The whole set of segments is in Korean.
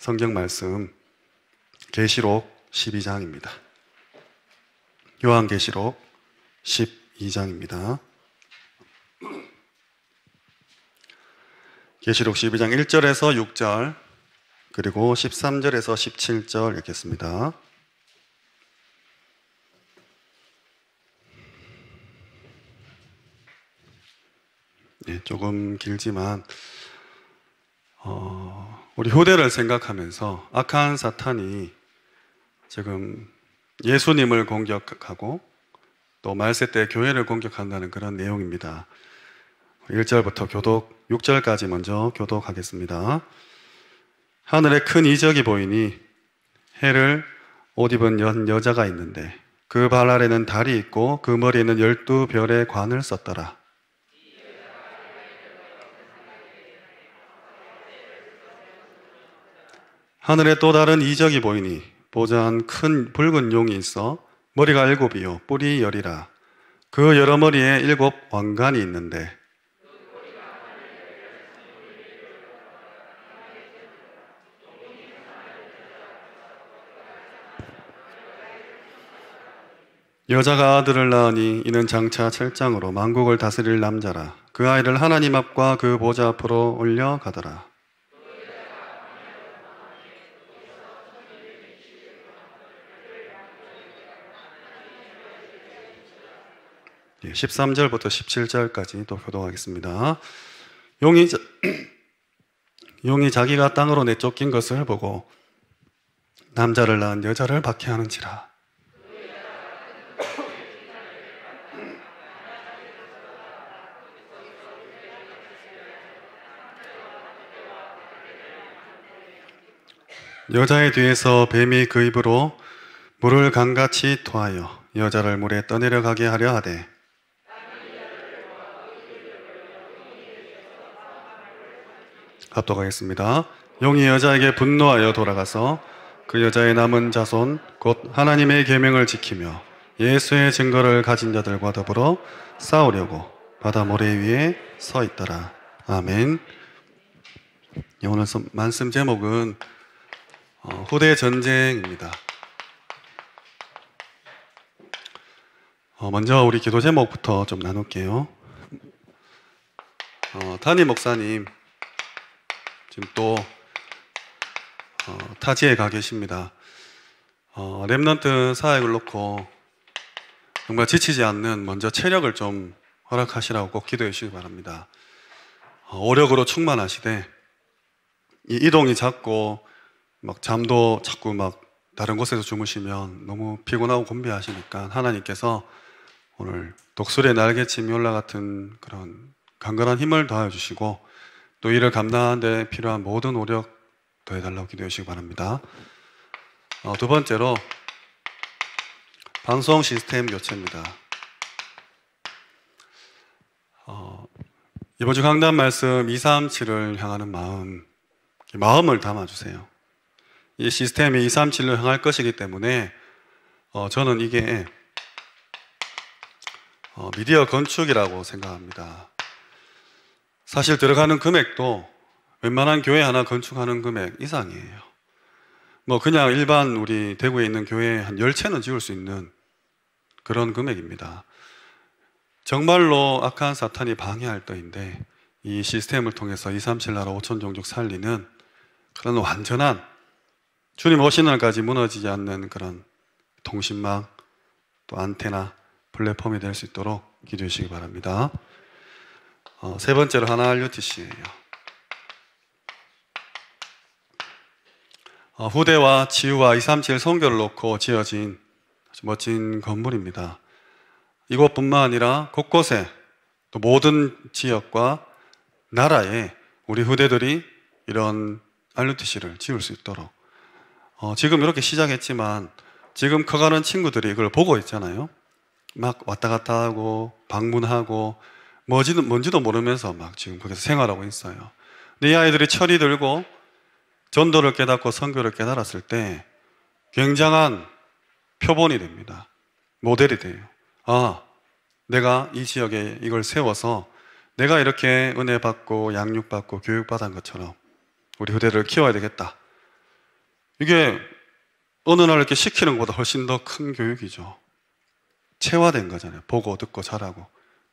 성경 말씀 계시록 12장입니다. 요한계시록 12장입니다. 계시록 12장 1절에서 6절 그리고 13절에서 17절 읽겠습니다. 네, 조금 길지만 어, 우리 효대를 생각하면서 악한 사탄이 지금 예수님을 공격하고 또 말세 때 교회를 공격한다는 그런 내용입니다. 1절부터 교독, 6절까지 먼저 교독하겠습니다. 하늘에 큰 이적이 보이니 해를 옷 입은 연 여자가 있는데 그 발 아래는 달이 있고 그 머리에는 열두 별의 관을 썼더라. 하늘에 또 다른 이적이 보이니 보좌한큰 붉은 용이 있어 머리가 일곱이요 뿌리 열이라 그 여러 머리에 일곱 왕관이 있는데 여자가 아들을 낳으니 이는 장차 철장으로 만국을 다스릴 남자라 그 아이를 하나님 앞과 그 보좌 앞으로 올려 가더라. 13절부터 예. 17절까지 또 교독하겠습니다. 용이, 자, 용이 자기가 땅으로 내쫓긴 것을 보고 남자를 낳은 여자를 박해하는지라. 여자의 뒤에서 뱀이 그 입으로 물을 강같이 토하여 여자를 물에 떠내려가게 하려 하되 합독하겠습니다. 용이 여자에게 분노하여 돌아가서 그 여자의 남은 자손 곧 하나님의 계명을 지키며 예수의 증거를 가진 자들과 더불어 싸우려고 바다 모래 위에 서 있더라. 아멘. 예, 오늘 말씀 제목은 어, 후대 전쟁입니다. 어, 먼저 우리 기도 제목부터 좀 나눌게요. 어, 니 목사님, 지금 또 어, 타지에 가 계십니다. 어, 랩넌트 사역을 놓고 정말 지치지 않는 먼저 체력을 좀 허락하시라고 꼭 기도해 주시기 바랍니다. 어, 오력으로 충만하시되 이 이동이 작고 막 잠도 자꾸 막 다른 곳에서 주무시면 너무 피곤하고 곤비하시니까 하나님께서 오늘 독수리의 날개침이 올라 같은 그런 강건한 힘을 더하 주시고 또 이를 감당하는 데 필요한 모든 노력 더해달라고 기도해 주시기 바랍니다. 어, 두 번째로 방송 시스템 교체입니다. 어, 이번 주 강단 말씀 237을 향하는 마음, 마음을 담아주세요. 이 시스템이 237을 향할 것이기 때문에 어, 저는 이게 어, 미디어 건축이라고 생각합니다. 사실 들어가는 금액도 웬만한 교회 하나 건축하는 금액 이상이에요. 뭐 그냥 일반 우리 대구에 있는 교회 한 10채는 지을 수 있는 그런 금액입니다. 정말로 악한 사탄이 방해할 터인데 이 시스템을 통해서 2, 3, 7 나라 5천 종족 살리는 그런 완전한 주님 오신 날까지 무너지지 않는 그런 통신망 또 안테나 플랫폼이 될 수 있도록 기도해 주시기 바랍니다. 어, 세 번째로 하나 RUTC예요. 어, 후대와 지우와 237 성교를 놓고 지어진 멋진 건물입니다. 이것뿐만 아니라 곳곳에 또 모든 지역과 나라에 우리 후대들이 이런 RUTC를 지을 수 있도록 어, 지금 이렇게 시작했지만 지금 커가는 친구들이 이걸 보고 있잖아요. 막 왔다 갔다 하고 방문하고 뭐지도, 뭔지도 모르면서 막 지금 거기서 생활하고 있어요. 근데 이 아이들이 철이 들고 전도를 깨닫고 선교를 깨달았을 때 굉장한 표본이 됩니다. 모델이 돼요. 아, 내가 이 지역에 이걸 세워서 내가 이렇게 은혜 받고 양육 받고 교육 받은 것처럼 우리 후대를 키워야 되겠다. 이게 어느 날 이렇게 시키는 것보다 훨씬 더 큰 교육이죠. 체화된 거잖아요. 보고 듣고 잘하고.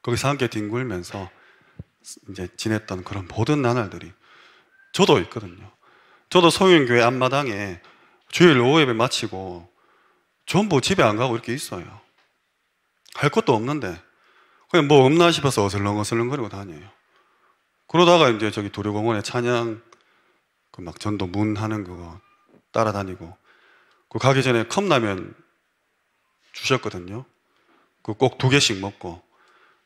거기서 함께 뒹굴면서 이제 지냈던 그런 모든 나날들이 저도 있거든요. 저도 성윤교회 앞마당에 주일 오후 예배 마치고 전부 집에 안 가고 이렇게 있어요. 할 것도 없는데 그냥 뭐 없나 싶어서 어슬렁어슬렁거리고 다녀요. 그러다가 이제 저기 도료공원에 찬양 그 막 전도 문 하는 그거 따라다니고 그 가기 전에 컵라면 주셨거든요. 그 꼭 두 개씩 먹고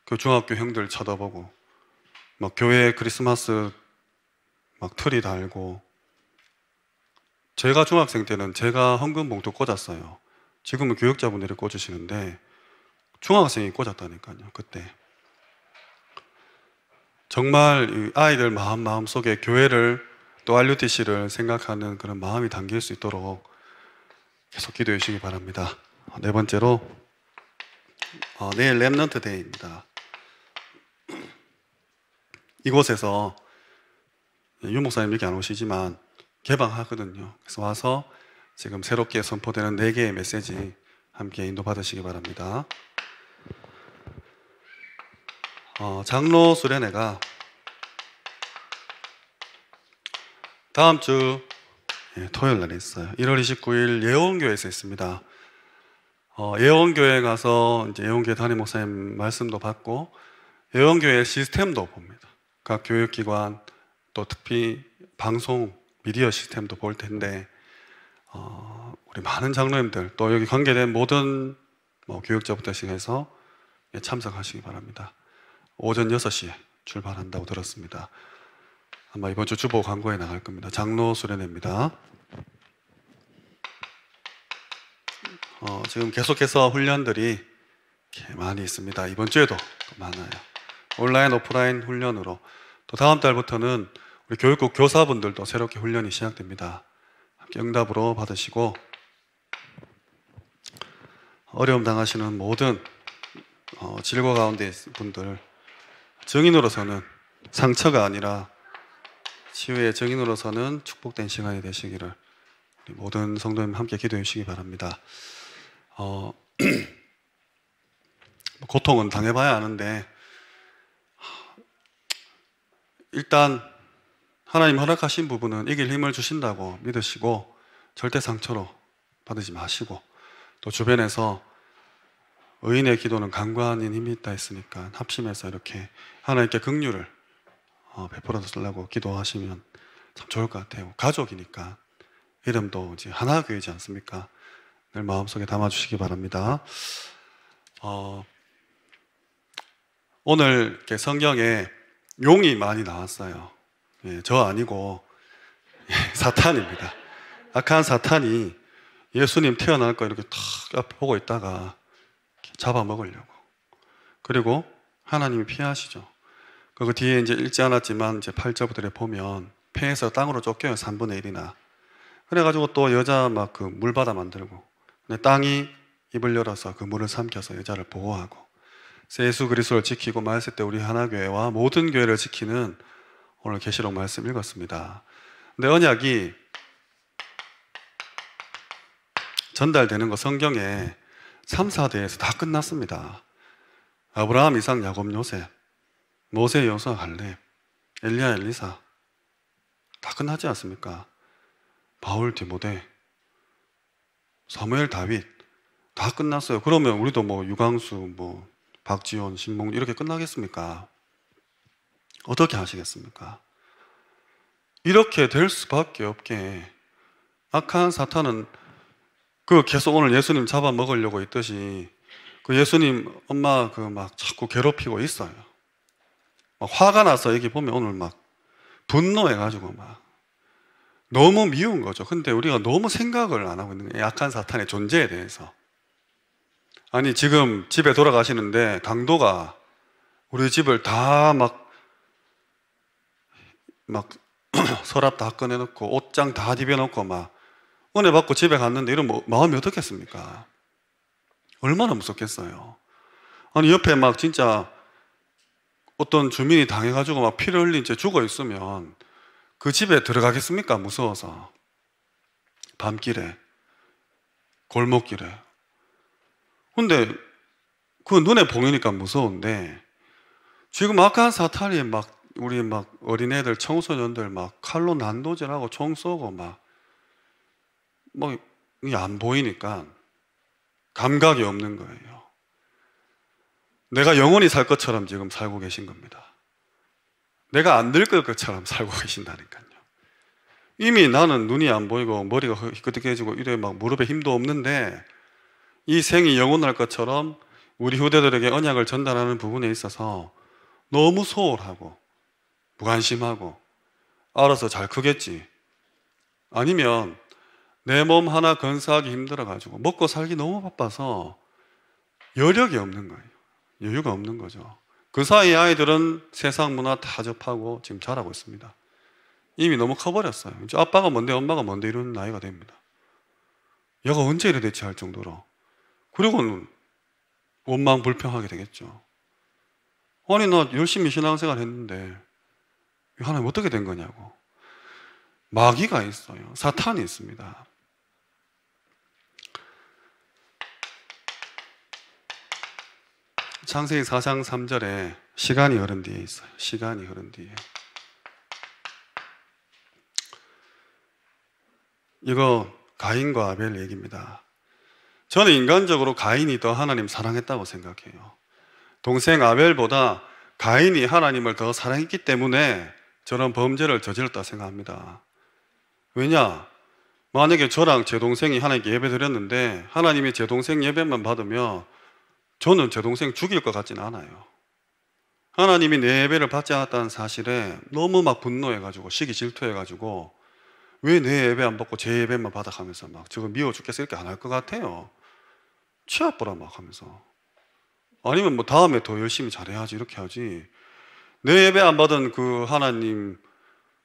그 중학교 형들 쳐다보고 막 교회 크리스마스 막 틀이 달고 제가 중학생 때는 제가 헌금 봉투 꽂았어요. 지금은 교육자분들이 꽂으시는데 중학생이 꽂았다니까요. 그때 정말 아이들 마음 마음 속에 교회를 또 RUTC를 생각하는 그런 마음이 담길 수 있도록 계속 기도해 주시기 바랍니다. 네 번째로 어, 내일 랩넌트 데이입니다. 이곳에서 유목사님 이렇게 안 오시지만 개방하거든요. 그래서 와서 지금 새롭게 선포되는 네 개의 메시지 함께 인도 받으시기 바랍니다. 어, 장로 수련회가 다음 주 예, 토요일 날에 있어요. 1월 29일 예원교회에서 있습니다. 어, 예원교회 가서 이제 예원교회 담임 목사님 말씀도 받고 예원교회 시스템도 봅니다. 각 교육기관 또 특히 방송 미디어 시스템도 볼 텐데 어, 우리 많은 장로님들 또 여기 관계된 모든 뭐 교육자부터 시작해서 예, 참석하시기 바랍니다. 오전 6시에 출발한다고 들었습니다. 아마 이번 주 주보 광고에 나갈 겁니다. 장로 수련회입니다. 어, 지금 계속해서 훈련들이 많이 있습니다. 이번 주에도 많아요. 온라인, 오프라인 훈련으로 또 다음 달부터는 우리 교육국 교사분들도 새롭게 훈련이 시작됩니다. 함께 응답으로 받으시고 어려움 당하시는 모든 어, 질과 가운데 있는 분들 증인으로서는 상처가 아니라 치유의 증인으로서는 축복된 시간이 되시기를 모든 성도님 함께 기도해 주시기 바랍니다. 어, 뭐 고통은 당해봐야 아는데 일단 하나님 허락하신 부분은 이길 힘을 주신다고 믿으시고 절대 상처로 받으지 마시고 또 주변에서 의인의 기도는 강구하는 힘이 있다 했으니까 합심해서 이렇게 하나님께 극류를 어, 베풀어 달라고 기도하시면 참 좋을 것 같아요. 가족이니까 이름도 이제 하나 교회지 않습니까? 늘 마음속에 담아주시기 바랍니다. 어, 오늘 성경에 용이 많이 나왔어요. 예, 저 아니고 예, 사탄입니다. 악한 사탄이 예수님 태어날까 이렇게 탁 앞에 보고 있다가 잡아먹으려고. 그리고 하나님이 피하시죠. 그 뒤에 이제 읽지 않았지만 이제 8절부터 보면 폐에서 땅으로 쫓겨요. 3분의 1이나. 그래가지고 또 여자 막 그 물바다 만들고. 근데 땅이 입을 열어서 그 물을 삼켜서 여자를 보호하고. 예수 그리스도를 지키고 말했을 때 우리 하나교회와 모든 교회를 지키는 오늘 계시록 말씀 읽었습니다. 근 언약이 전달되는 거 성경에 3, 4대에서 다 끝났습니다. 아브라함, 이삭, 야곱, 요셉, 모세, 여수아, 갈렙, 엘리야, 엘리사 다 끝나지 않습니까? 바울, 디모데, 사무엘, 다윗 다 끝났어요. 그러면 우리도 뭐 유광수, 뭐 박지원, 신봉 이렇게 끝나겠습니까? 어떻게 하시겠습니까? 이렇게 될 수밖에 없게 악한 사탄은 그 계속 오늘 예수님 잡아먹으려고 있듯이 그 예수님 엄마 그 막 자꾸 괴롭히고 있어요. 막 화가 나서 여기 보면 오늘 막 분노해가지고 막 너무 미운 거죠. 근데 우리가 너무 생각을 안 하고 있는 거예요. 약한 사탄의 존재에 대해서. 아니, 지금 집에 돌아가시는데 강도가 우리 집을 다 막, 막 서랍 다 꺼내놓고 옷장 다집벼놓고막 은혜 받고 집에 갔는데 이런 뭐 마음이 어떻겠습니까? 얼마나 무섭겠어요. 아니, 옆에 막 진짜 어떤 주민이 당해가지고 막 피를 흘린 채 죽어 있으면 그 집에 들어가겠습니까? 무서워서. 밤길에, 골목길에. 근데 그 눈에 보이니까 무서운데 지금 아까 사탈이 막 우리 막 어린애들 청소년들 막 칼로 난도질하고 총 쏘고 막 뭐이안 보이니까 감각이 없는 거예요. 내가 영원히 살 것처럼 지금 살고 계신 겁니다. 내가 안 될 것처럼 살고 계신다니까요. 이미 나는 눈이 안 보이고 머리가 희끗해지고 이래 막 무릎에 힘도 없는데 이 생이 영원할 것처럼 우리 후대들에게 언약을 전달하는 부분에 있어서 너무 소홀하고 무관심하고 알아서 잘 크겠지. 아니면 내 몸 하나 건사하기 힘들어가지고 먹고 살기 너무 바빠서 여력이 없는 거예요. 여유가 없는 거죠. 그 사이 아이들은 세상 문화 다 접하고 지금 자라고 있습니다. 이미 너무 커버렸어요. 아빠가 뭔데 엄마가 뭔데 이런 나이가 됩니다. 여가 언제 이래 대체 할 정도로 그리고는 원망 불평하게 되겠죠. 아니 나 열심히 신앙생활 했는데 하나님 어떻게 된 거냐고. 마귀가 있어요. 사탄이 있습니다. 창세기 4장 3절에 시간이 흐른 뒤에 있어요. 시간이 흐른 뒤에. 이거 가인과 아벨 얘기입니다. 저는 인간적으로 가인이 더 하나님 사랑했다고 생각해요. 동생 아벨보다 가인이 하나님을 더 사랑했기 때문에 저런 범죄를 저질렀다 생각합니다. 왜냐? 만약에 저랑 제 동생이 하나님께 예배 드렸는데 하나님이 제 동생 예배만 받으면 저는 제 동생 죽일 것 같지는 않아요. 하나님이 내 예배를 받지 않았다는 사실에 너무 막 분노해가지고 시기 질투해가지고 왜 내 예배 안 받고 제 예배만 받아가면서 막 지금 미워 죽겠어 이렇게 안 할 것 같아요. 취업보라 막 하면서 아니면 뭐 다음에 더 열심히 잘해야지 이렇게 하지 내 예배 안 받은 그 하나님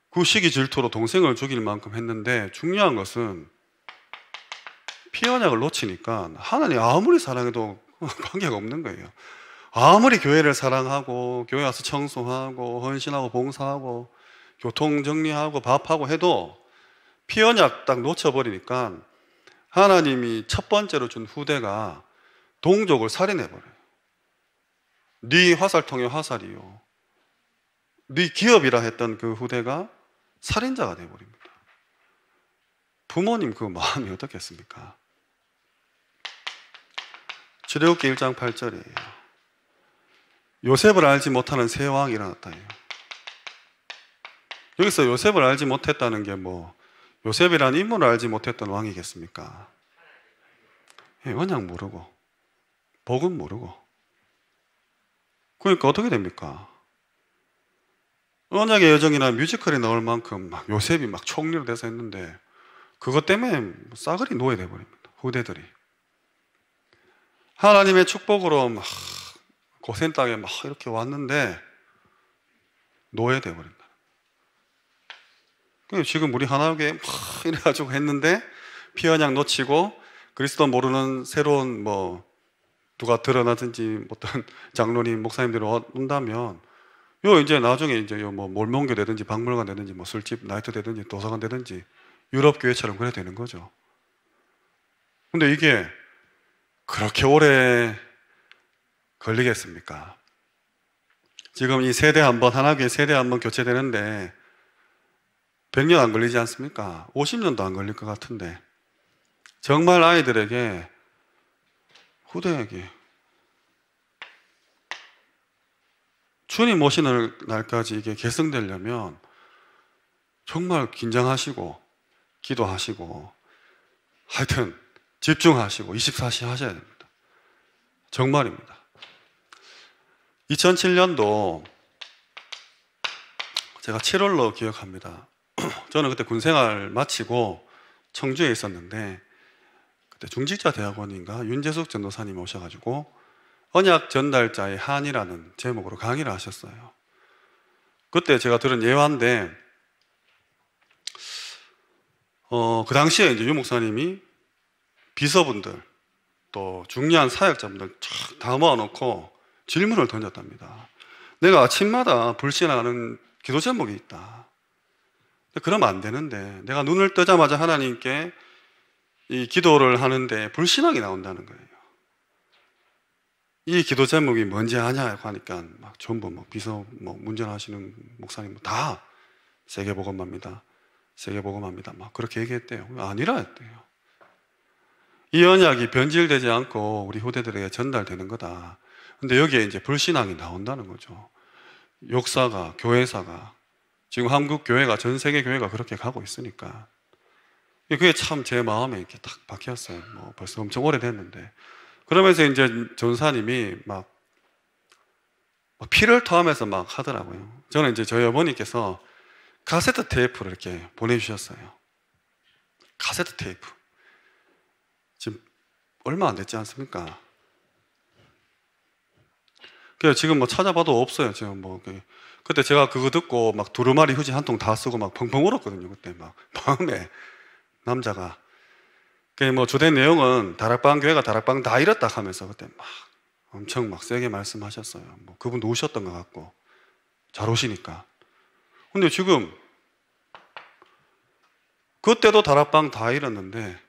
그 시기 질투로 동생을 죽일 만큼 했는데 중요한 것은 피 언약을 놓치니까 하나님 아무리 사랑해도 관계가 없는 거예요 아무리 교회를 사랑하고 교회 와서 청소하고 헌신하고 봉사하고 교통 정리하고 밥하고 해도 피 언약 딱 놓쳐버리니까 하나님이 첫 번째로 준 후대가 동족을 살인해버려요. 네 화살통에 화살이요. 네 기업이라 했던 그 후대가 살인자가 돼버립니다. 부모님 그 마음이 어떻겠습니까? 출애굽기 1장 8절이에요. 요셉을 알지 못하는 세 왕이 일어났다 여기서 요셉을 알지 못했다는 게뭐 요셉이라는 인물을 알지 못했던 왕이겠습니까? 예, 언양 모르고 복은 모르고 그러니까 어떻게 됩니까? 언약의 여정이나 뮤지컬이 나올 만큼 막 요셉이 막 총리로 돼서 했는데 그것 때문에 싸그리 노예돼 버립니다. 후대들이 하나님의 축복으로 막 고센 땅에 막 이렇게 왔는데 노예돼 버립니다. 지금 우리 하나님께 막 이래가지고 했는데 피언양 놓치고 그리스도 모르는 새로운 뭐 누가 드러나든지 어떤 장로님 목사님들이 온다면 요 이제 나중에 이제 요뭐 몰몬교 되든지 박물관 되든지 뭐 술집 나이트 되든지 도서관 되든지 유럽 교회처럼 그래야 되는 거죠. 근데 이게 그렇게 오래 걸리겠습니까? 지금 이 세대 한번 하나교회 세대 한번 교체되는데 100년 안 걸리지 않습니까? 50년도 안 걸릴 것 같은데 정말 아이들에게 후대에게 주님 모시는 날까지 이게 개성되려면 정말 긴장하시고 기도하시고 하여튼 집중하시고 24시 하셔야 됩니다. 정말입니다. 2007년도 제가 7월로 기억합니다. 저는 그때 군 생활 마치고 청주에 있었는데 그때 중직자 대학원인가 윤재숙 전도사님 오셔가지고 언약 전달자의 한이라는 제목으로 강의를 하셨어요. 그때 제가 들은 예화인데 어, 그 당시에 이제 유 목사님이 비서분들 또 중요한 사역자분들 쫙다 모아놓고 질문을 던졌답니다. 내가 아침마다 불신하는 기도 제목이 있다. 그러면 안 되는데 내가 눈을 뜨자마자 하나님께 이 기도를 하는데 불신앙이 나온다는 거예요. 이 기도 제목이 뭔지 아냐고 하니까 막 전부 뭐 비서 뭐 운전하시는 목사님 뭐 다 세계복음합니다. 세계복음합니다. 막 그렇게 얘기했대요. 아니라 했대요. 이 언약이 변질되지 않고 우리 후대들에게 전달되는 거다. 근데 여기에 이제 불신앙이 나온다는 거죠. 역사가, 교회사가 지금 한국 교회가 전 세계 교회가 그렇게 가고 있으니까 그게 참 제 마음에 이렇게 딱 박혔어요. 뭐 벌써 엄청 오래됐는데 그러면서 이제 전사님이 막 피를 토하면서 막 하더라고요. 저는 이제 저희 어머니께서 카세트 테이프를 이렇게 보내주셨어요. 카세트 테이프. 지금 얼마 안 됐지 않습니까? 그래서 지금 뭐 찾아봐도 없어요. 지금 뭐 그때 제가 그거 듣고 막 두루마리 휴지 한 통 다 쓰고 막 펑펑 울었거든요. 그때 막 마음에 남자가 그 뭐 주된 내용은 다락방 교회가 다락방 다 잃었다 하면서 그때 막 엄청 막 세게 말씀하셨어요. 뭐 그분 누우셨던 것 같고 잘 오시니까. 근데 지금 그때도 다락방 다 잃었는데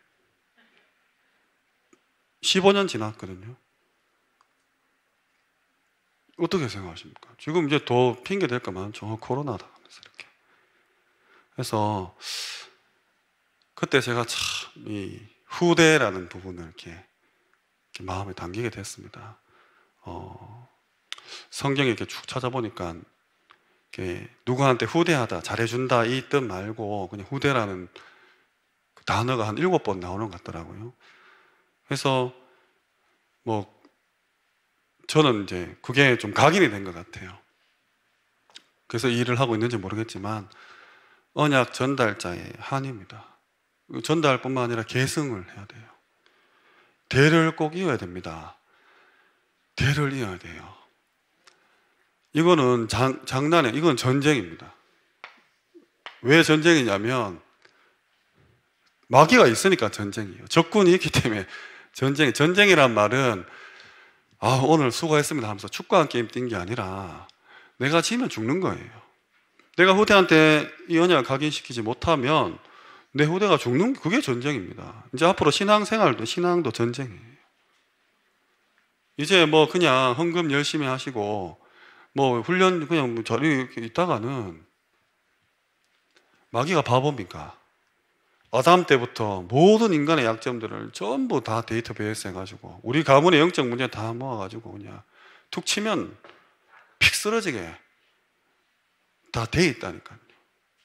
15년 지났거든요. 어떻게 생각하십니까? 지금 이제 더 핑계 될 것만 정 코로나다 하면서 이렇게. 그래서 그때 제가 참 이 후대라는 부분을 이렇게, 이렇게, 마음에 담기게 됐습니다. 어, 성경에 이렇게 쭉 찾아보니까 이렇게 누구한테 후대하다, 잘해준다 이 뜻 말고 그냥 후대라는 그 단어가 한 일곱 번 나오는 것 같더라고요. 그래서 뭐 저는 이제 그게 좀 각인이 된 것 같아요. 그래서 이 일을 하고 있는지 모르겠지만 언약 전달자의 한입니다. 전달뿐만 아니라 계승을 해야 돼요. 대를 꼭 이어야 됩니다. 대를 이어야 돼요. 이거는 장, 장난에 이건 전쟁입니다. 왜 전쟁이냐면 마귀가 있으니까 전쟁이에요. 적군이 있기 때문에 전쟁 전쟁이란 말은 아, 오늘 수고했습니다 하면서 축구한 게임 뛴 게 아니라 내가 지면 죽는 거예요. 내가 후대한테 이언약 각인시키지 못하면 내 후대가 죽는 게 그게 전쟁입니다. 이제 앞으로 신앙생활도 신앙도 전쟁이에요. 이제 뭐 그냥 헌금 열심히 하시고 뭐 훈련 그냥 뭐 저리 있다가는 마귀가 바보입니까? 아담 때부터 모든 인간의 약점들을 전부 다 데이터베이스 해가지고 우리 가문의 영적 문제 다 모아가지고 그냥 툭 치면 픽 쓰러지게 다 돼 있다니까요.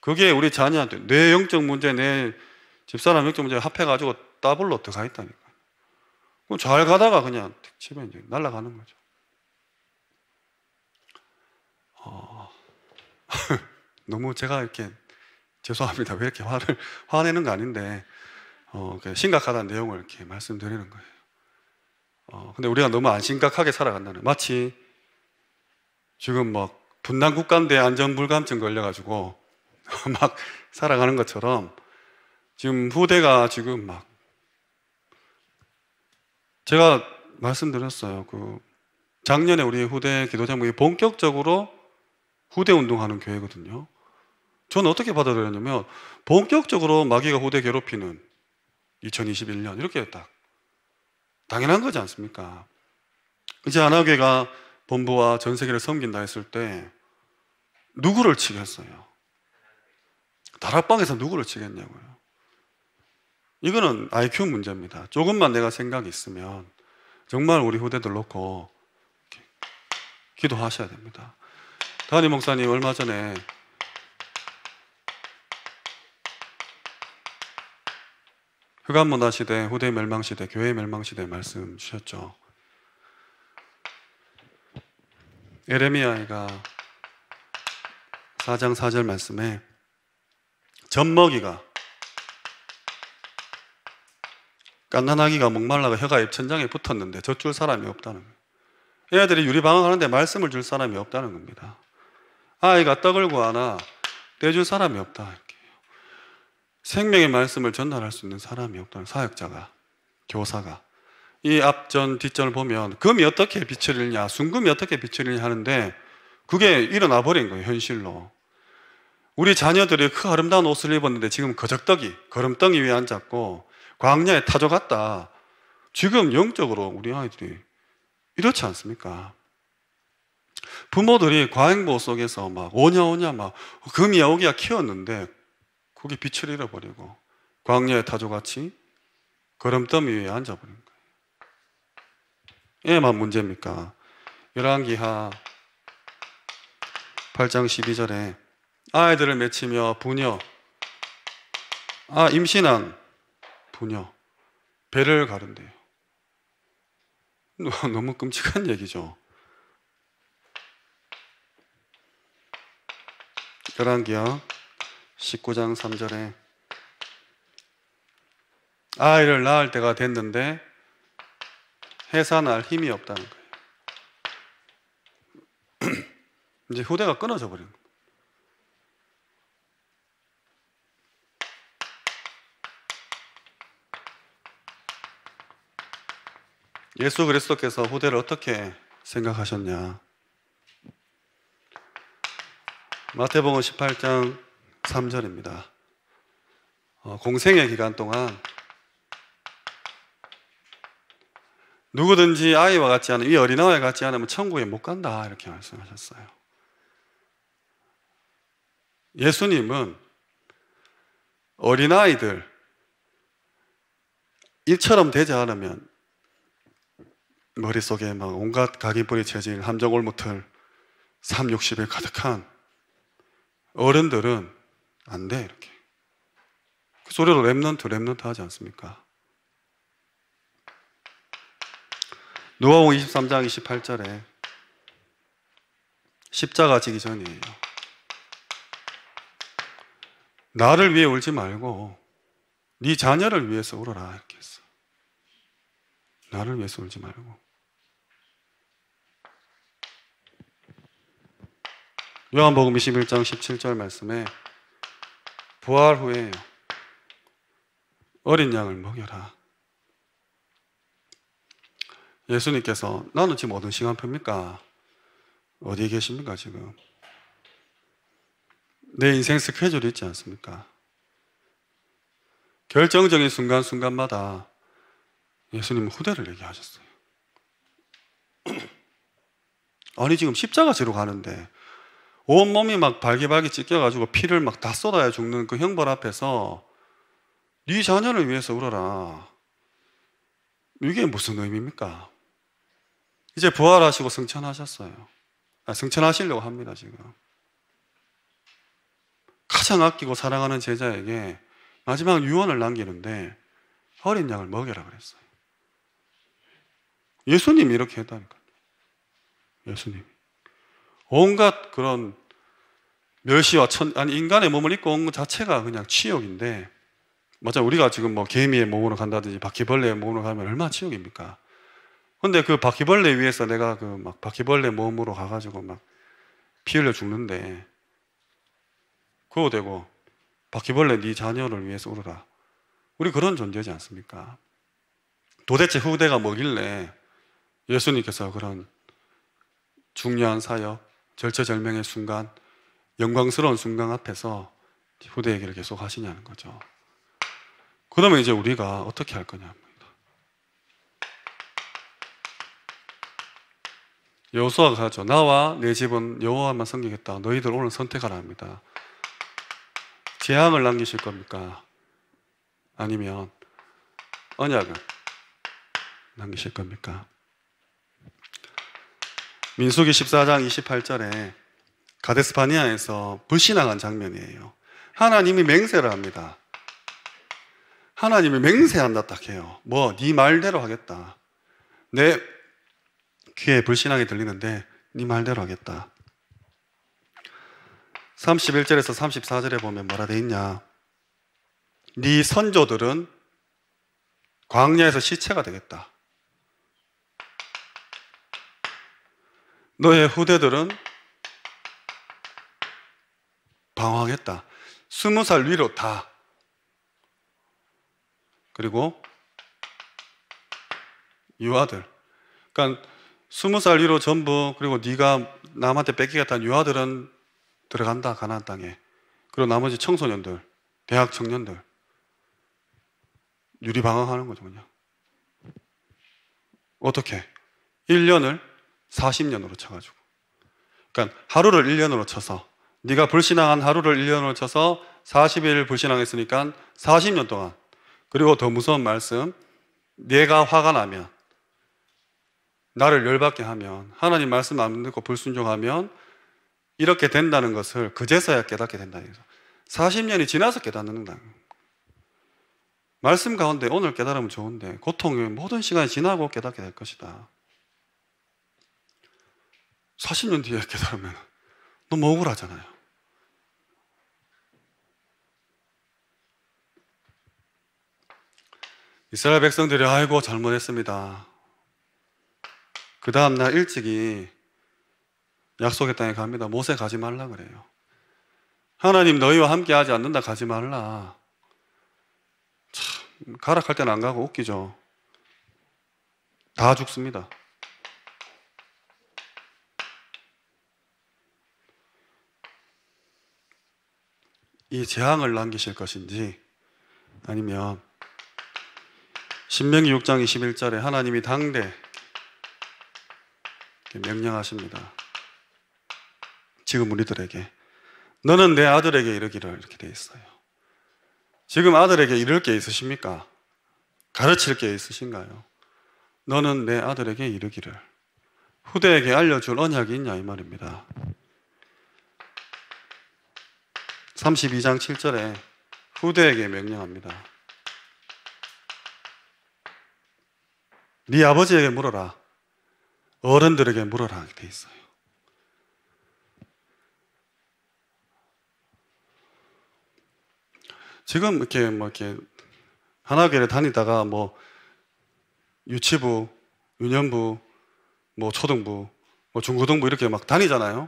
그게 우리 자녀한테 내 영적 문제, 내 집사람 영적 문제 합해가지고 더블로 들어가 있다니까요. 그럼 잘 가다가 그냥 툭 치면 이제 날아가는 거죠. 어... 너무 제가 이렇게 죄송합니다. 왜 이렇게 화를 화내는 거 아닌데 어, 그 심각하다는 내용을 이렇게 말씀드리는 거예요. 어, 근데 우리가 너무 안 심각하게 살아간다는 마치 지금 막 분단 국가인데 안전 불감증 걸려가지고 막 살아가는 것처럼 지금 후대가 지금 막 제가 말씀드렸어요. 그 작년에 우리 후대 기도 제목이 본격적으로 후대 운동하는 교회거든요. 저는 어떻게 받아들였냐면 본격적으로 마귀가 후대 괴롭히는 2021년 이렇게 딱 당연한 거지 않습니까? 이제 안나교가 본부와 전 세계를 섬긴다 했을 때 누구를 치겠어요? 다락방에서 누구를 치겠냐고요. 이거는 IQ 문제입니다. 조금만 내가 생각이 있으면 정말 우리 후대들 놓고 기도하셔야 됩니다. 다니 목사님 얼마 전에 흑암 문화시대, 후대 멸망시대, 교회 멸망시대 말씀 주셨죠. 에레미야가 4장 4절 말씀에 젖먹이가 깐난아기가 목말라가 혀가 입천장에 붙었는데 젖줄 사람이 없다는 거예요. 애들이 유리방황하는데 말씀을 줄 사람이 없다는 겁니다. 아이가 떡을 구하나 떼줄 사람이 없다. 생명의 말씀을 전달할 수 있는 사람이 없다는 사역자가, 교사가. 이 앞전, 뒷전을 보면 금이 어떻게 비을리냐 순금이 어떻게 비을리냐 하는데 그게 일어나 버린 거예요, 현실로. 우리 자녀들이 그 아름다운 옷을 입었는데 지금 거적떡이, 거름덩이 위에 앉았고 광야에 타져갔다 지금 영적으로 우리 아이들이 이렇지 않습니까? 부모들이 과잉보호 속에서 막 오냐 오냐 막 금이야 오기야 키웠는데 거기 빛을 잃어버리고 광야의 타조같이 걸음더미 위에 앉아버린 거예요. 애만 문제입니까? 열왕기하 8장 12절에 아이들을 맺히며 부녀 아 임신한 부녀 배를 가른대요. 너무 끔찍한 얘기죠. 열왕기하 19장 3절에 아이를 낳을 때가 됐는데 해산할 힘이 없다는 거예요. 이제 후대가 끊어져 버린 거예요. 예수 그리스도께서 후대를 어떻게 생각하셨냐? 마태복음 18장 3절입니다. 어, 공생의 기간 동안 누구든지 아이와 같지 않으이 어린아이와 같지 않으면 천국에 못 간다 이렇게 말씀하셨어요. 예수님은 어린아이들 일처럼 되지 않으면 머릿속에 막 온갖 각인뿌리 체질, 함정골모틀 360에 가득한 어른들은 안 돼, 이렇게. 그래리도 랩넌트, 랩넌트 하지 않습니까? 누가복 23장 28절에 십자가 지기 전이에요. 나를 위해 울지 말고 네 자녀를 위해서 울어라 이렇게 했어. 나를 위해서 울지 말고. 요한복음 21장 17절 말씀에 부활 후에 어린 양을 먹여라. 예수님께서 나는 지금 어느 시간표입니까? 어디에 계십니까 지금? 내 인생 스케줄이 있지 않습니까? 결정적인 순간순간마다 예수님은 후대를 얘기하셨어요. 아니 지금 십자가 지러 가는데 온몸이 막 발기발기 찢겨가지고 피를 막 다 쏟아야 죽는 그 형벌 앞에서 네 자녀를 위해서 울어라. 이게 무슨 의미입니까? 이제 부활하시고 승천하셨어요. 아, 승천하시려고 합니다, 지금. 가장 아끼고 사랑하는 제자에게 마지막 유언을 남기는데 어린 양을 먹여라 그랬어요. 예수님이 이렇게 했다니까요. 예수님 온갖 그런 멸시와 천, 아니, 인간의 몸을 입고 온 것 자체가 그냥 치욕인데, 맞아, 우리가 지금 뭐 개미의 몸으로 간다든지 바퀴벌레의 몸으로 가면 얼마나 치욕입니까? 근데 그 바퀴벌레 위에서 내가 그 막 바퀴벌레 몸으로 가가지고 막 피 흘려 죽는데, 그거 되고, 바퀴벌레 네 자녀를 위해서 울어라. 우리 그런 존재지 않습니까? 도대체 후대가 뭐길래 예수님께서 그런 중요한 사역, 절체절명의 순간, 영광스러운 순간 앞에서 후대 얘기를 계속 하시냐는 거죠. 그러면 이제 우리가 어떻게 할 거냐 여수아가 하죠. 나와 내 집은 여호와만 섬기겠다. 너희들 오늘 선택하라 합니다. 재앙을 남기실 겁니까? 아니면 언약을 남기실 겁니까? 민수기 14장 28절에 가데스파니아에서 불신앙한 장면이에요. 하나님이 맹세를 합니다. 하나님이 맹세한다 딱 해요. 뭐, 네 말대로 하겠다. 내 귀에 불신앙이 들리는데 네 말대로 하겠다. 31절에서 34절에 보면 뭐라 돼 있냐? 네 선조들은 광야에서 시체가 되겠다. 너의 후대들은 방황했다. 스무 살 위로 다. 그리고 유아들. 그러니까 스무 살 위로 전부 그리고 네가 남한테 뺏기겠다는 유아들은 들어간다 가나안 땅에. 그리고 나머지 청소년들, 대학 청년들 유리 방황하는 거죠 그냥. 어떻게? 1년을 40년으로 쳐가지고. 그러니까 하루를 1년으로 쳐서 네가 불신앙한 하루를 1년으로 쳐서 40일 불신앙했으니까 40년 동안. 그리고 더 무서운 말씀. 내가 화가 나면 나를 열받게 하면 하나님 말씀 안 듣고 불순종하면 이렇게 된다는 것을 그제서야 깨닫게 된다는 거 40년이 지나서 깨닫는다. 말씀 가운데 오늘 깨달으면 좋은데 고통의 모든 시간이 지나고 깨닫게 될 것이다. 40년 뒤에 깨달으면 너무 억울하잖아요. 이스라엘 백성들이 아이고 잘못했습니다. 그 다음날 일찍이 약속의 땅에 갑니다. 모세 가지 말라 그래요. 하나님 너희와 함께 하지 않는다 가지 말라. 참, 가락할 때는 안 가고 웃기죠. 다 죽습니다. 이 재앙을 남기실 것인지 아니면 신명기 6장 21절에 하나님이 당대 명령하십니다. 지금 우리들에게 너는 내 아들에게 이르기를 이렇게 돼 있어요. 지금 아들에게 이럴 게 있으십니까? 가르칠 게 있으신가요? 너는 내 아들에게 이르기를 후대에게 알려줄 언약이 있냐 이 말입니다. 32장 7절에 후대에게 명령합니다. 네 아버지에게 물어라. 어른들에게 물어라 돼 있어요. 지금 이렇게 뭐 이렇게 하나교회 다니다가 뭐 유치부, 유년부, 뭐 초등부, 뭐 중고등부 이렇게 막 다니잖아요.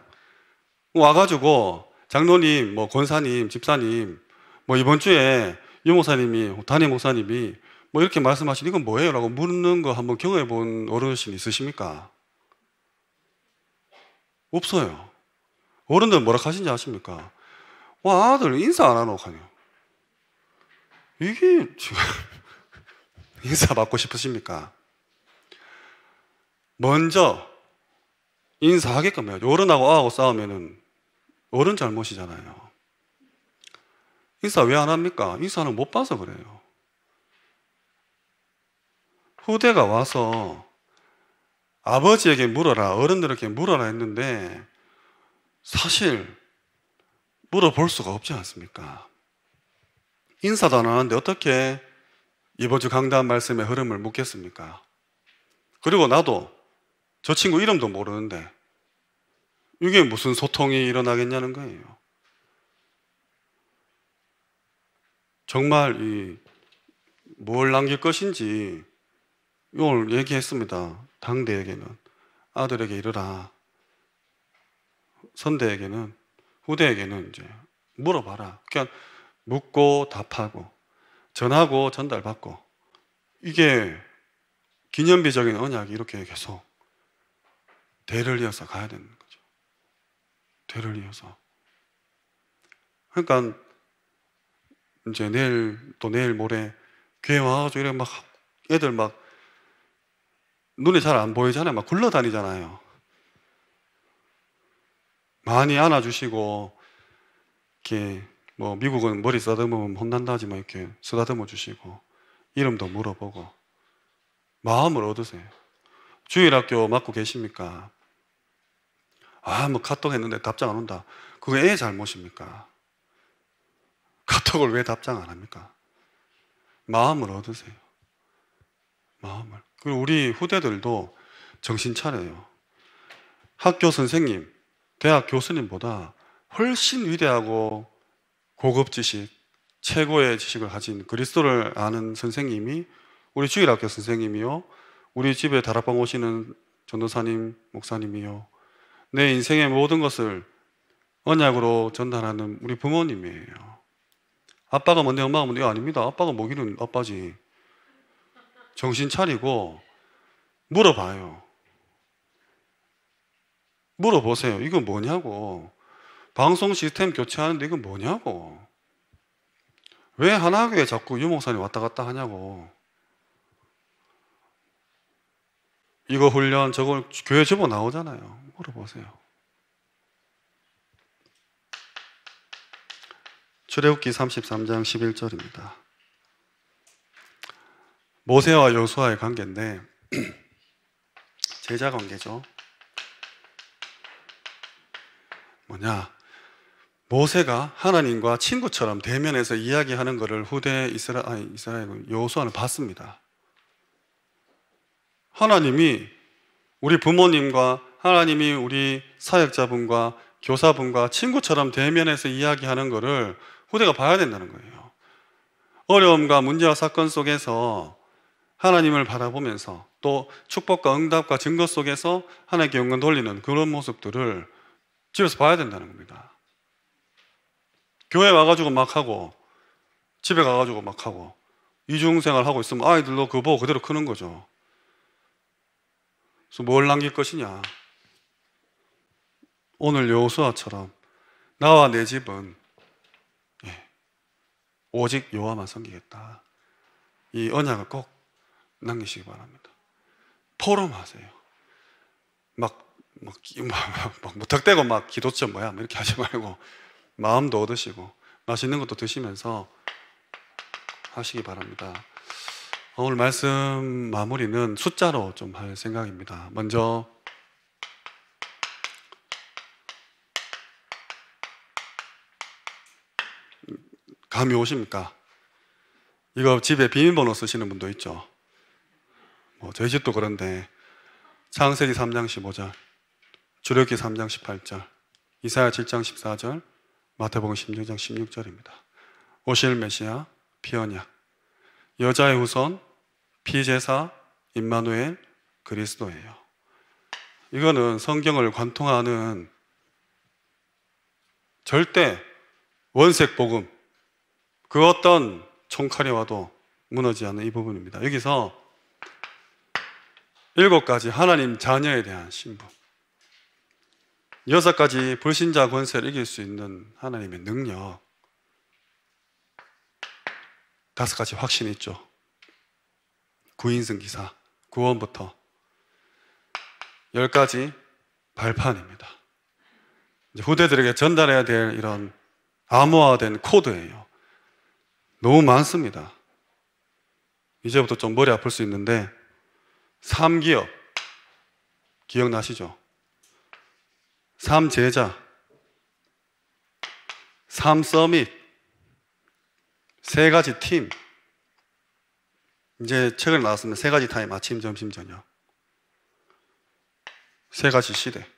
와가지고 장로님, 뭐 권사님, 집사님, 뭐 이번 주에 유 목사님이, 단임 목사님이 뭐 이렇게 말씀하신 이건 뭐예요? 라고 묻는 거 한번 경험해 본 어르신 있으십니까? 없어요. 어른들 뭐라 하신지 아십니까? 와, 아들 인사 안 하노? 하냐. 이게 지금 인사 받고 싶으십니까? 먼저 인사하게끔 해요죠 어른하고 아하고 싸우면은 어른 잘못이잖아요. 인사 왜 안 합니까? 인사는 못 봐서 그래요. 후대가 와서 아버지에게 물어라, 어른들에게 물어라 했는데 사실 물어볼 수가 없지 않습니까? 인사도 안 하는데 어떻게 이번 주 강단 말씀의 흐름을 묻겠습니까? 그리고 나도 저 친구 이름도 모르는데 이게 무슨 소통이 일어나겠냐는 거예요. 정말 이 뭘 남길 것인지 이걸 얘기했습니다. 당대에게는 아들에게 이르라. 선대에게는 후대에게는 이제 물어봐라. 그러 그러니까 묻고 답하고 전하고 전달받고 이게 기념비적인 언약이 이렇게 계속 대를 이어서 가야 되는 거예요. 되를이어서 그러니까 이제 내일 또 내일 모레 교회 와가지고 이래 막 애들 막 눈에 잘 안 보이잖아요. 막 굴러다니잖아요. 많이 안아주시고 이렇게 뭐 미국은 머리 쓰다듬으면 혼난다 지만 뭐 이렇게 쓰다듬어 주시고 이름도 물어보고 마음을 얻으세요. 주일학교 맡고 계십니까? 아, 뭐 카톡 했는데 답장 안 온다. 그거 애 잘못입니까? 카톡을 왜 답장 안 합니까? 마음을 얻으세요. 마음을. 그리고 우리 후대들도 정신 차려요. 학교 선생님, 대학 교수님보다 훨씬 위대하고 고급 지식, 최고의 지식을 가진 그리스도를 아는 선생님이 우리 주일학교 선생님이요. 우리 집에 다락방 오시는 전도사님, 목사님이요. 내 인생의 모든 것을 언약으로 전달하는 우리 부모님이에요. 아빠가 뭔데 엄마가 뭔데 아닙니다. 아빠가 먹이는 아빠지. 정신 차리고 물어봐요. 물어보세요. 이건 뭐냐고. 방송 시스템 교체하는데 이건 뭐냐고. 왜 하나교에 자꾸 유목사님 왔다 갔다 하냐고. 이거 훈련, 저거 교회 집어 나오잖아요. 물어보세요. 출애굽기 33장 11절입니다. 모세와 여수와의 관계인데 제자 관계죠. 뭐냐? 모세가 하나님과 친구처럼 대면해서 이야기하는 것을 후대 이스라, 아 이스라엘 여호수아는 봤습니다. 하나님이 우리 부모님과 하나님이 우리 사역자분과 교사분과 친구처럼 대면해서 이야기하는 것을 후대가 봐야 된다는 거예요. 어려움과 문제와 사건 속에서 하나님을 바라보면서 또 축복과 응답과 증거 속에서 하나님께 영광 돌리는 그런 모습들을 집에서 봐야 된다는 겁니다. 교회 와가지고 막 하고 집에 가가지고 막 하고 이중생활 하고 있으면 아이들도 그거 보고 그대로 크는 거죠. 그래서 뭘 남길 것이냐. 오늘 여호수아처럼 나와 내 집은 예, 오직 여호와만 섬기겠다. 이 언약을 꼭 남기시기 바랍니다. 포럼하세요. 막, 막, 막, 막 무턱대고 막 기도점 뭐야 이렇게 하지 말고 마음도 얻으시고 맛있는 것도 드시면서 하시기 바랍니다. 오늘 말씀 마무리는 숫자로 좀 할 생각입니다. 먼저 감이 오십니까? 이거 집에 비밀번호 쓰시는 분도 있죠. 뭐 저희 집도 그런데 창세기 3장 15절, 주력기 3장 18절, 이사야 7장 14절, 마태복음 16장 16절입니다. 오실 메시아, 피언약, 여자의 후손, 피제사, 임마누엘, 그리스도예요. 이거는 성경을 관통하는 절대 원색 복음, 그 어떤 총칼이 와도 무너지 지 않는 이 부분입니다. 여기서 일곱 가지 하나님 자녀에 대한 신분. 여섯 가지 불신자 권세를 이길 수 있는 하나님의 능력. 다섯 가지 확신이 있죠. 구인승 기사, 구원부터. 열 가지 발판입니다. 후대들에게 전달해야 될 이런 암호화된 코드예요. 너무 많습니다. 이제부터 좀 머리 아플 수 있는데 3기업 기억나시죠? 3제자 3서밋 세 가지 팀 이제 책을 나왔습니세 가지 타임 아침 점심 저녁 세 가지 시대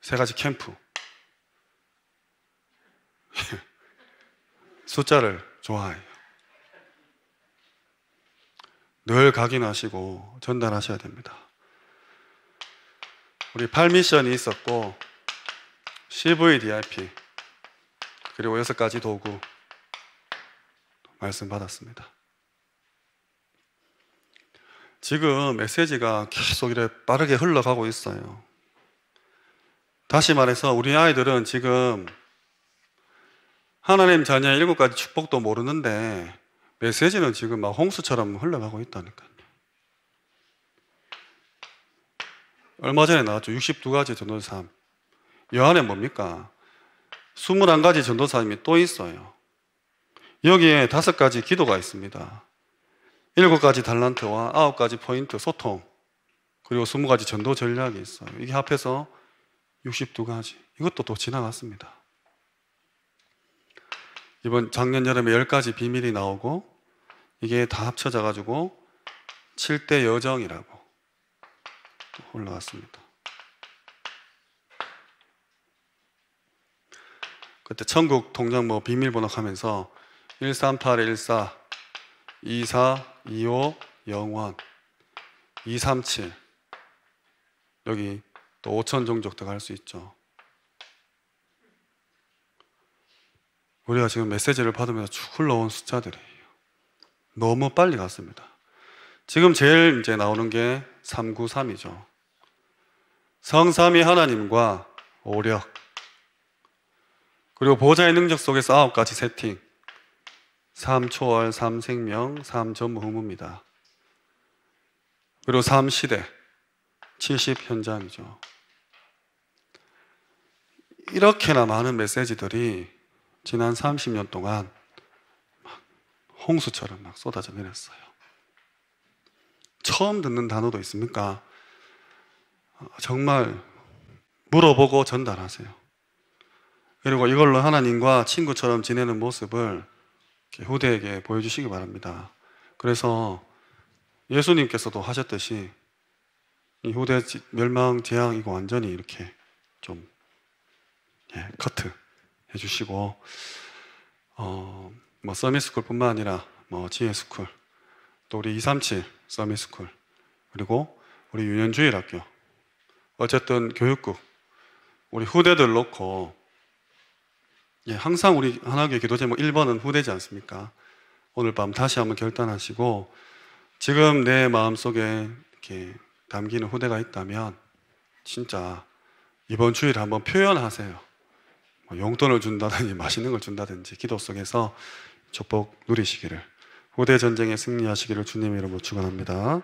세 가지 캠프 숫자를 좋아해요. 늘 각인하시고 전달하셔야 됩니다. 우리 8미션이 있었고 CVDIP 그리고 여섯 가지 도구 말씀 받았습니다. 지금 메시지가 계속 이렇게 빠르게 흘러가고 있어요. 다시 말해서 우리 아이들은 지금 하나님 자녀 일곱 가지 축복도 모르는데 메시지는 지금 막 홍수처럼 흘러가고 있다니까요. 얼마 전에 나왔죠. 62가지 전도사람. 요한에 뭡니까? 21가지 전도사님이 또 있어요. 여기에 다섯 가지 기도가 있습니다. 일곱 가지 달란트와 아홉 가지 포인트, 소통. 그리고 스무 가지 전도 전략이 있어요. 이게 합해서 62가지. 이것도 또 지나갔습니다. 이번 작년 여름에 10가지 비밀이 나오고 이게 다 합쳐져 가지고 7대 여정이라고 올라왔습니다. 그때 천국 통장 뭐 비밀번호 하면서 1 3 8 1 4 2425 영원 237 여기 또 5천 종족도 갈수 있죠. 우리가 지금 메시지를 받으면서 축 흘러온 숫자들이에요. 너무 빨리 갔습니다. 지금 제일 이제 나오는 게 393이죠. 성삼위 하나님과 오력 그리고 보좌의 능력 속에서 아홉 가지 세팅 삼초월, 삼생명, 삼전무후무입니다. 그리고 삼시대 70 현장이죠. 이렇게나 많은 메시지들이 지난 30년 동안 막 홍수처럼 막 쏟아져 내렸어요. 처음 듣는 단어도 있습니까? 어, 정말 물어보고 전달하세요. 그리고 이걸로 하나님과 친구처럼 지내는 모습을 후대에게 보여주시기 바랍니다. 그래서 예수님께서도 하셨듯이 이 후대 멸망 재앙 이거 완전히 이렇게 좀 예, 커트 해주시고 어, 뭐 서미스쿨뿐만 아니라 뭐 지혜스쿨 또 우리 237 서미스쿨 그리고 우리 유년주일학교 어쨌든 교육국 우리 후대들 놓고 예, 항상 우리 한학교회 기도 제목 뭐 1번은 후대지 않습니까? 오늘 밤 다시 한번 결단하시고 지금 내 마음속에 이렇게 담기는 후대가 있다면 진짜 이번 주일 한번 표현하세요. 용돈을 준다든지 맛있는 걸 준다든지 기도 속에서 축복 누리시기를 후대 전쟁에 승리하시기를 주님의 이름으로 축원합니다.